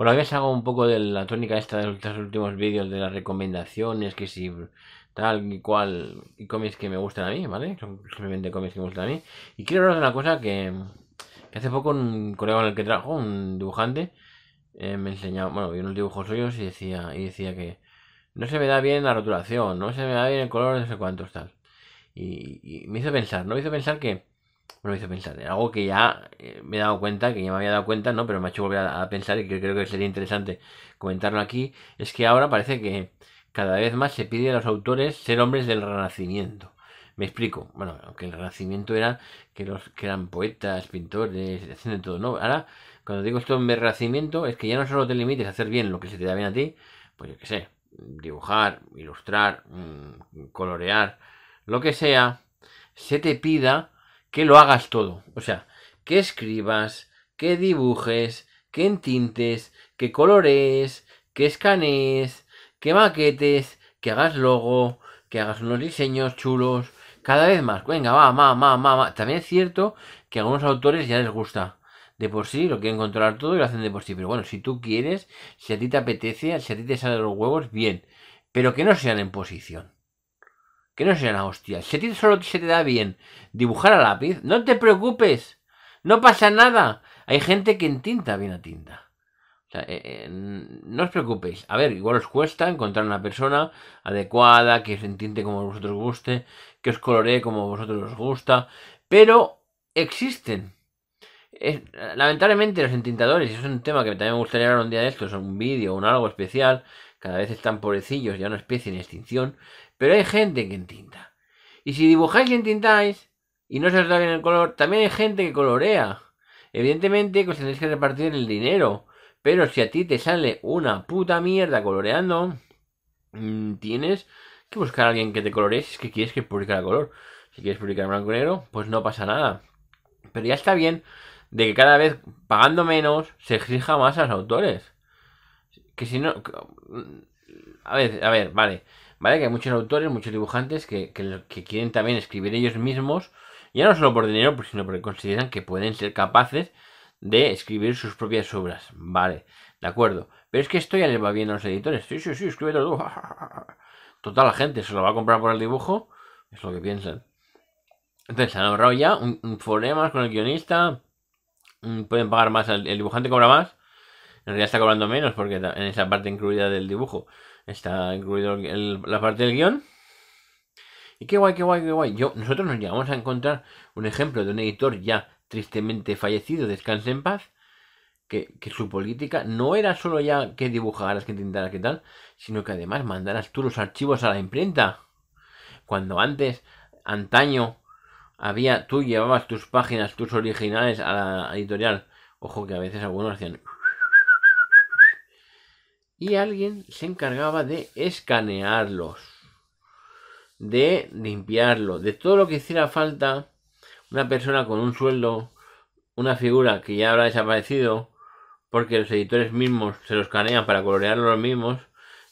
Bueno, había hago un poco de la tónica esta de los últimos vídeos de las recomendaciones, que si tal y cual, y cómics que me gustan a mí, ¿vale? simplemente cómics que me gustan a mí. Y quiero hablar de una cosa que, hace poco un colega con el que trabajo, un dibujante, eh, me enseñaba, bueno, vi unos dibujos suyos y decía, y decía que no se me da bien la rotulación, no se me da bien el color, no sé cuántos tal. Y, me hizo pensar, ¿no? Me hizo pensar que bueno, me hizo pensar en algo que ya eh, me he dado cuenta, que ya me había dado cuenta, ¿no? Pero me ha hecho volver a, pensar y que creo que sería interesante comentarlo aquí. Es que ahora parece que cada vez más se pide a los autores ser hombres del renacimiento. Me explico. Bueno, aunque el renacimiento era que los que eran poetas, pintores, etc. todo, ¿no? Ahora, cuando digo esto de renacimiento, es que ya no solo te limites a hacer bien lo que se te da bien a ti, pues yo qué sé, dibujar, ilustrar, mm, colorear, lo que sea, se te pida que lo hagas todo. O sea, que escribas, que dibujes, que entintes, que colores, que escanees, que maquetes, que hagas logo, que hagas unos diseños chulos, cada vez más. Venga, va, va, va, va, También es cierto que a algunos autores ya les gusta. De por sí, lo quieren controlar todo y lo hacen de por sí. Pero bueno, si tú quieres, si a ti te apetece, si a ti te salen los huevos, bien. Pero que no sean en posición. Que no sean hostia, Si a ti solo se te da bien dibujar a lápiz, no te preocupes. No pasa nada. Hay gente que entinta bien a tinta. O sea, eh, eh, no os preocupéis. A ver, igual os cuesta encontrar una persona adecuada, que se entinte como vosotros guste, que os coloree como vosotros os gusta. Pero existen. lamentablemente los entintadores, y es un tema que también me gustaría hablar un día de estos, un vídeo, un algo especial, cada vez están pobrecillos, ya una especie en extinción, pero hay gente que entinta. Y si dibujáis y entintáis, y no se os da bien el color, también hay gente que colorea. Evidentemente que os tenéis que repartir el dinero, pero si a ti te sale una puta mierda coloreando, mm, tienes que buscar a alguien que te coloree si es que quieres que el color. Si quieres publicar blanco y negro, pues no pasa nada. Pero ya está bien de que cada vez pagando menos se exija más a los autores que si no... Mm, a ver, a ver, vale. Vale, que hay muchos autores, muchos dibujantes que, quieren también escribir ellos mismos, ya no solo por dinero, pues, sino porque consideran que pueden ser capaces de escribir sus propias obras. Vale, de acuerdo. Pero es que esto ya les va bien a los editores. Sí, sí, sí, escribe todo Total, la gente se lo va a comprar por el dibujo. Es lo que piensan. Entonces, han ahorrado ya un, un con el guionista. Pueden pagar más, el dibujante cobra más. En realidad está cobrando menos porque en esa parte incluida del dibujo está incluido la parte del guión. Y qué guay, qué guay, qué guay. Yo, nosotros nos llegamos a encontrar un ejemplo de un editor ya tristemente fallecido, descanse en paz, que, su política no era solo ya que dibujaras, que intentara que tal, sino que además mandaras tú los archivos a la imprenta. Cuando antes, antaño, había, tú llevabas tus páginas, tus originales a la editorial. Ojo que a veces algunos hacían y alguien se encargaba de escanearlos, de limpiarlos, de todo lo que hiciera falta. Una persona con un sueldo, una figura que ya habrá desaparecido, porque los editores mismos se los escanean para colorearlo los mismos.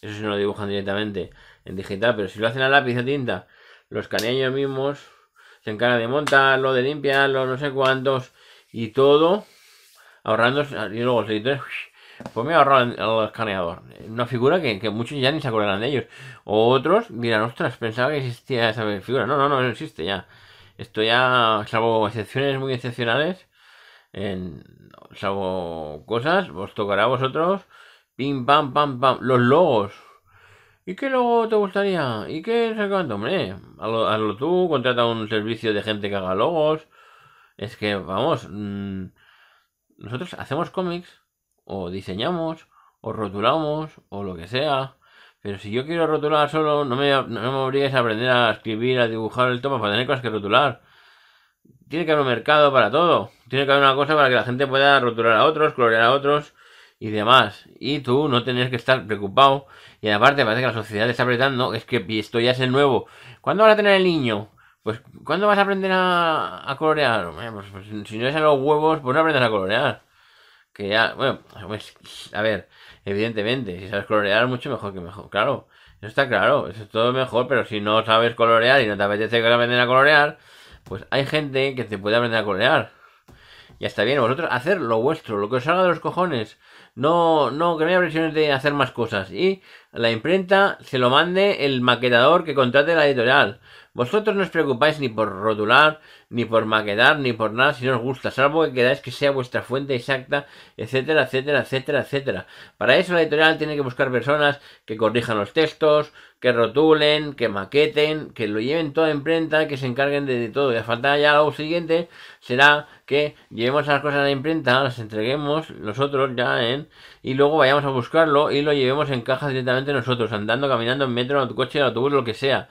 Eso se no lo dibujan directamente en digital, pero si lo hacen a lápiz a tinta, lo escanean ellos mismos, se encargan de montarlo, de limpiarlo, no sé cuántos, y todo, ahorrando, y luego los editores pues me ahorro el, escaneador. Una figura que, que, muchos ya ni se acordarán de ellos. O otros dirán, ostras, pensaba que existía esa figura. No, no, no, no existe ya. Esto ya, salvo excepciones muy excepcionales, en, salvo cosas, os tocará a vosotros. Pim, pam, pam, pam. Los logos. ¿Y qué logo te gustaría? ¿Y qué sacando? Hombre, hazlo, tú, contrata un servicio de gente que haga logos. Es que, vamos, mm, nosotros hacemos cómics o diseñamos, o rotulamos, o lo que sea. Pero si yo quiero rotular solo, no me, no obligues a aprender a escribir, a dibujar el toma para tener cosas que rotular. Tiene que haber un mercado para todo. Tiene que haber una cosa para que la gente pueda rotular a otros, colorear a otros y demás. Y tú no tienes que estar preocupado. Y aparte parece que la sociedad está apretando. Es que esto ya es el nuevo. ¿Cuándo vas a tener el niño? Pues ¿cuándo vas a aprender a, colorear? Pues, pues, si no es a los huevos, pues no aprendes a colorear que ya, bueno, a ver, evidentemente, si sabes colorear mucho mejor que mejor, claro, eso está claro, eso es todo mejor, pero si no sabes colorear y no te apetece que aprender a colorear, pues hay gente que te puede aprender a colorear. Ya está bien, vosotros hacer lo vuestro, lo que os salga de los cojones. No, no, que no haya presiones de hacer más cosas. Y la imprenta se lo mande el maquetador que contrate la editorial. Vosotros no os preocupáis ni por rotular, ni por maquetar, ni por nada si no os gusta, salvo que queráis que sea vuestra fuente exacta, etcétera, etcétera, etcétera, etcétera. Para eso la editorial tiene que buscar personas que corrijan los textos, que rotulen, que maqueten, que lo lleven toda en imprenta, que se encarguen de, todo. Y a falta ya lo siguiente será que llevemos las cosas a la imprenta, las entreguemos nosotros ya en, y luego vayamos a buscarlo y lo llevemos en caja directamente nosotros, andando, caminando en metro, en coche, en autobús, lo que sea.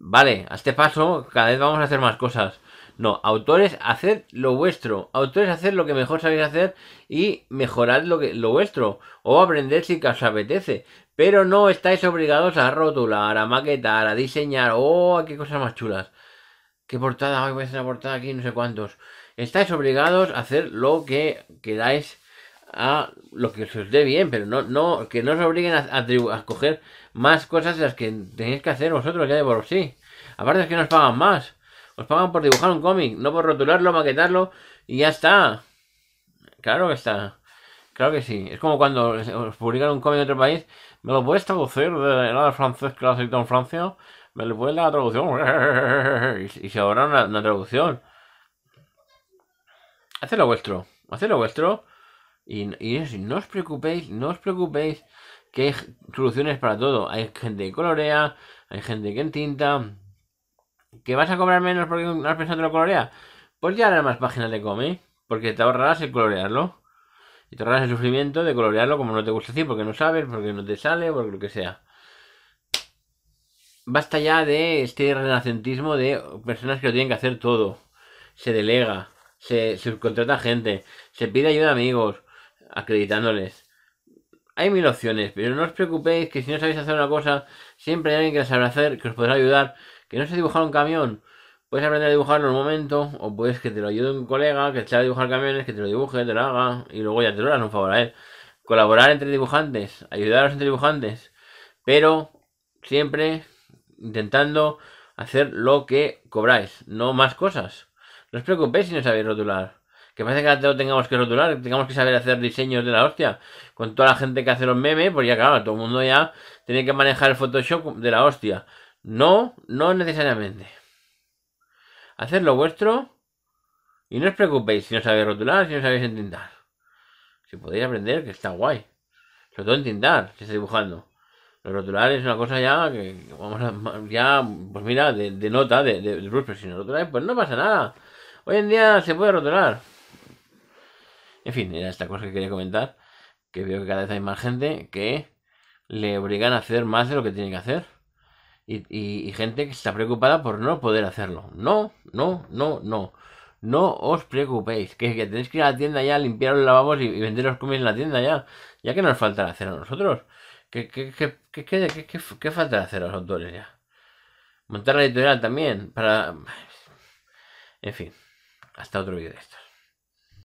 Vale, a este paso cada vez vamos a hacer más cosas. No, autores, haced lo vuestro. Autores, haced lo que mejor sabéis hacer y mejorad lo, que, lo vuestro. O aprended si os apetece. Pero no estáis obligados a rotular, a maquetar, a diseñar. o oh, a qué cosas más chulas! ¡Qué portada! Hoy voy a hacer una portada aquí, no sé cuántos. Estáis obligados a hacer lo que queráis a lo que os dé bien, pero no, no que no os obliguen a, a, a coger más cosas de las que tenéis que hacer vosotros ya de por sí. Aparte es que nos pagan más. Os pagan por dibujar un cómic, no por rotularlo, maquetarlo y ya está. Claro que está. Claro que sí. Es como cuando os publican un cómic de otro país. ¿Me lo puedes traducir de nada francés que lo en Francia? ¿Me lo puedes la traducción? Y, se ahorra una, traducción. Haced lo vuestro. Haced lo vuestro. y, no os preocupéis, no os preocupéis que hay soluciones para todo. Hay gente que colorea, hay gente que tinta ¿Que vas a cobrar menos porque no has pensado en lo Pues ya harás más páginas de cómic porque te ahorrarás el colorearlo. Y te ahorrarás el sufrimiento de colorearlo como no te gusta decir, porque no sabes, porque no te sale, porque lo que sea. Basta ya de este renacentismo de personas que lo tienen que hacer todo. Se delega, se subcontrata gente, se pide ayuda a amigos, acreditándoles hay mil opciones, pero no os preocupéis que si no sabéis hacer una cosa, siempre hay alguien que sabrá hacer, que os podrá ayudar. Que no sé dibujar un camión, puedes aprender a dibujarlo en un momento, o puedes que te lo ayude un colega que sabe dibujar camiones, que te lo dibuje, te lo haga, y luego ya te lo harás un favor a él. Colaborar entre dibujantes, ayudaros entre dibujantes, pero siempre intentando hacer lo que cobráis, no más cosas. No os preocupéis si no sabéis rotular. Que parece que lo tengamos que rotular, que tengamos que saber hacer diseños de la hostia. Con toda la gente que hace los memes, pues ya claro, todo el mundo ya tiene que manejar el Photoshop de la hostia. No, no necesariamente. Haced lo vuestro y no os preocupéis si no sabéis rotular, si no sabéis entintar. Si podéis aprender, que está guay. Sobre todo entintar, si está dibujando. Lo rotular es una cosa ya que vamos a, ya, pues mira, de, nota, de, de, si no rotuláis, pues no pasa nada. Hoy en día se puede rotular. En fin, era esta cosa que quería comentar, que veo que cada vez hay más gente que le obligan a hacer más de lo que tiene que hacer. Y, gente que está preocupada por no poder hacerlo. No, no, no, no. No os preocupéis, que, tenéis que ir a la tienda ya, limpiar los lavabos y, venderos vender en la tienda ya. Ya que nos falta hacer a nosotros. ¿Qué, qué, qué, qué falta hacer a los autores ya? Montar la editorial también, para... En fin, hasta otro vídeo de estos.